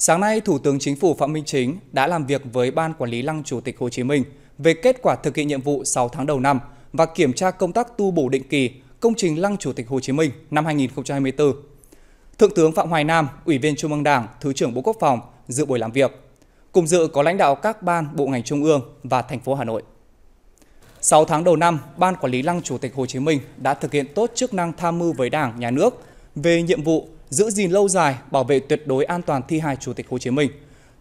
Sáng nay, Thủ tướng Chính phủ Phạm Minh Chính đã làm việc với Ban Quản lý Lăng Chủ tịch Hồ Chí Minh về kết quả thực hiện nhiệm vụ 6 tháng đầu năm và kiểm tra công tác tu bổ định kỳ công trình Lăng Chủ tịch Hồ Chí Minh năm 2024. Thượng tướng Phạm Hoài Nam, Ủy viên Trung ương Đảng, Thứ trưởng Bộ Quốc phòng dự buổi làm việc. Cùng dự có lãnh đạo các ban, bộ ngành trung ương và thành phố Hà Nội. 6 tháng đầu năm, Ban Quản lý Lăng Chủ tịch Hồ Chí Minh đã thực hiện tốt chức năng tham mưu với Đảng, Nhà nước về nhiệm vụ giữ gìn lâu dài, bảo vệ tuyệt đối an toàn thi hài Chủ tịch Hồ Chí Minh,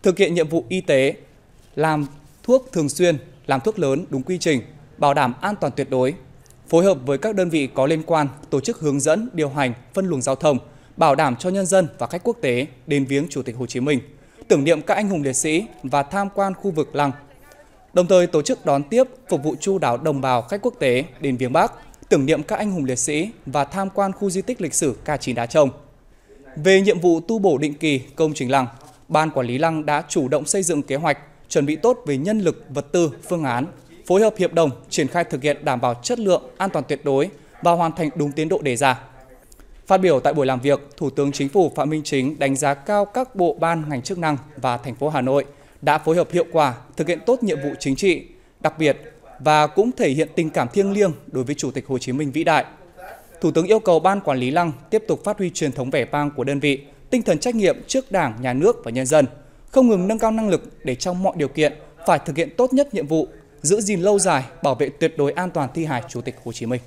thực hiện nhiệm vụ y tế, làm thuốc thường xuyên, làm thuốc lớn đúng quy trình, bảo đảm an toàn tuyệt đối, phối hợp với các đơn vị có liên quan tổ chức hướng dẫn, điều hành, phân luồng giao thông, bảo đảm cho nhân dân và khách quốc tế đến viếng Chủ tịch Hồ Chí Minh, tưởng niệm các anh hùng liệt sĩ và tham quan khu vực lăng. Đồng thời tổ chức đón tiếp phục vụ chu đáo đồng bào khách quốc tế đến viếng bác, tưởng niệm các anh hùng liệt sĩ và tham quan khu di tích lịch sử K9 Đá Trông. Về nhiệm vụ tu bổ định kỳ công trình lăng, Ban Quản lý Lăng đã chủ động xây dựng kế hoạch, chuẩn bị tốt về nhân lực, vật tư, phương án, phối hợp hiệp đồng, triển khai thực hiện đảm bảo chất lượng, an toàn tuyệt đối và hoàn thành đúng tiến độ đề ra. Phát biểu tại buổi làm việc, Thủ tướng Chính phủ Phạm Minh Chính đánh giá cao các bộ ban ngành chức năng và thành phố Hà Nội đã phối hợp hiệu quả, thực hiện tốt nhiệm vụ chính trị, đặc biệt và cũng thể hiện tình cảm thiêng liêng đối với Chủ tịch Hồ Chí Minh vĩ đại – Thủ tướng yêu cầu Ban Quản lý Lăng tiếp tục phát huy truyền thống vẻ vang của đơn vị, tinh thần trách nhiệm trước Đảng, Nhà nước và nhân dân, không ngừng nâng cao năng lực để trong mọi điều kiện phải thực hiện tốt nhất nhiệm vụ, giữ gìn lâu dài, bảo vệ tuyệt đối an toàn thi hài Chủ tịch Hồ Chí Minh.